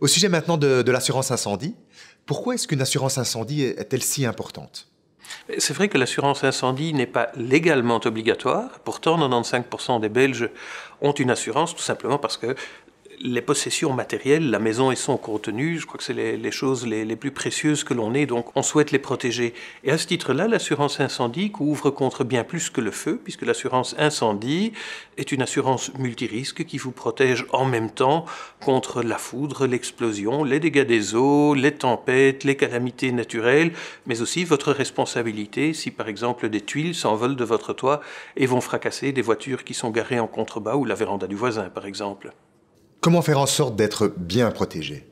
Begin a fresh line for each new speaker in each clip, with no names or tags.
Au sujet maintenant de, l'assurance incendie, pourquoi est-ce qu'une assurance incendie est-elle si importante
c'est vrai que l'assurance incendie n'est pas légalement obligatoire. Pourtant, 95% des Belges ont une assurance tout simplement parce que les possessions matérielles, la maison et son contenu, je crois que c'est les, choses les, les, plus précieuses que l'on ait, donc on souhaite les protéger. Et à ce titre-là, l'assurance incendie couvre contre bien plus que le feu, puisque l'assurance incendie est une assurance multirisque qui vous protège en même temps contre la foudre, l'explosion, les dégâts des eaux, les tempêtes, les calamités naturelles, mais aussi votre responsabilité si par exemple des tuiles s'envolent de votre toit et vont fracasser des voitures qui sont garées en contrebas ou la véranda du voisin par exemple.
Comment faire en sorte d'être bien protégé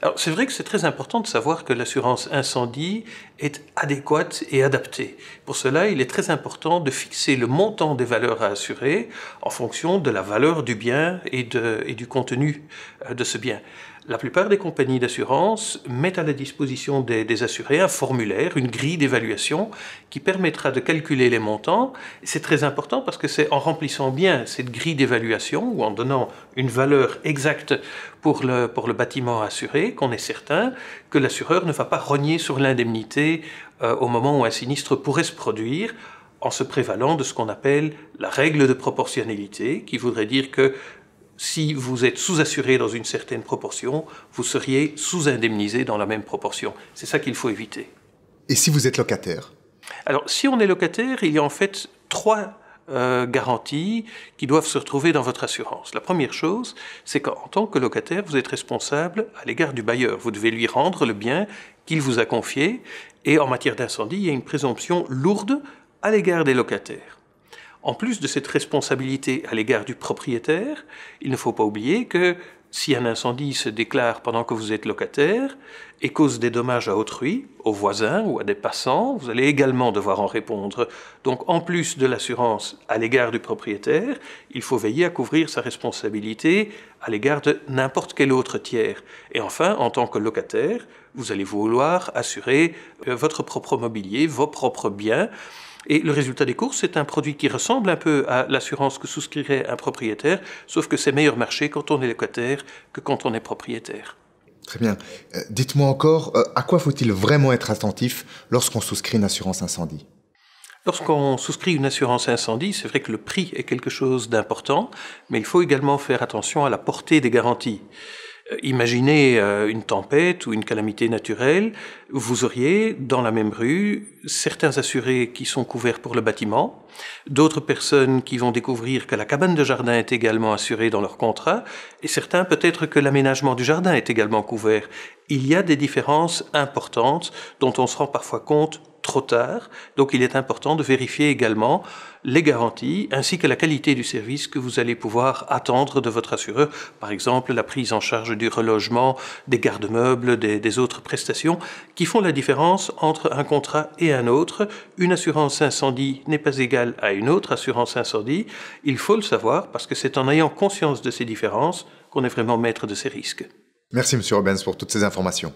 alors c'est vrai que c'est très important de savoir que l'assurance incendie est adéquate et adaptée. Pour cela, il est très important de fixer le montant des valeurs à assurer en fonction de la valeur du bien et, et du contenu euh, de ce bien la plupart des compagnies d'assurance mettent à la disposition des, assurés un formulaire, une grille d'évaluation qui permettra de calculer les montants. C'est très important parce que c'est en remplissant bien cette grille d'évaluation ou en donnant une valeur exacte pour le, pour le bâtiment assuré qu'on est certain que l'assureur ne va pas rogner sur l'indemnité euh, au moment où un sinistre pourrait se produire en se prévalant de ce qu'on appelle la règle de proportionnalité, qui voudrait dire que si vous êtes sous-assuré dans une certaine proportion, vous seriez sous-indemnisé dans la même proportion. C'est ça qu'il faut éviter.
Et si vous êtes locataire
Alors, si on est locataire, il y a en fait trois euh, garanties qui doivent se retrouver dans votre assurance. La première chose, c'est qu'en tant que locataire, vous êtes responsable à l'égard du bailleur. Vous devez lui rendre le bien qu'il vous a confié. Et en matière d'incendie, il y a une présomption lourde à l'égard des locataires. En plus de cette responsabilité à l'égard du propriétaire, il ne faut pas oublier que si un incendie se déclare pendant que vous êtes locataire et cause des dommages à autrui, aux voisins ou à des passants, vous allez également devoir en répondre. Donc en plus de l'assurance à l'égard du propriétaire, il faut veiller à couvrir sa responsabilité à l'égard de n'importe quel autre tiers. Et enfin, en tant que locataire, vous allez vouloir assurer euh, votre propre mobilier, vos propres biens. Et le résultat des courses, c'est un produit qui ressemble un peu à l'assurance que souscrirait un propriétaire, sauf que c'est meilleur marché quand on est locataire que quand on est propriétaire.
Très bien. Euh, dites-moi encore, euh, à quoi faut-il vraiment être attentif lorsqu'on souscrit une assurance incendie
Lorsqu'on souscrit une assurance incendie, c'est vrai que le prix est quelque chose d'important, mais il faut également faire attention à la portée des garanties. Euh, imaginez euh, une tempête ou une calamité naturelle, vous auriez dans la même rue certains assurés qui sont couverts pour le bâtiment, d'autres personnes qui vont découvrir que la cabane de jardin est également assurée dans leur contrat, et certains peut-être que l'aménagement du jardin est également couvert. Il y a des différences importantes dont on se rend parfois compte trop tard. Donc il est important de vérifier également les garanties ainsi que la qualité du service que vous allez pouvoir attendre de votre assureur, par exemple la prise en charge du relogement, des gardes-meubles, des, autres prestations qui font la différence entre un contrat et un autre. Une assurance incendie n'est pas égale à une autre assurance incendie, il faut le savoir parce que c'est en ayant conscience de ces différences qu'on est vraiment maître de ces risques.
Merci Monsieur Robbins pour toutes ces informations.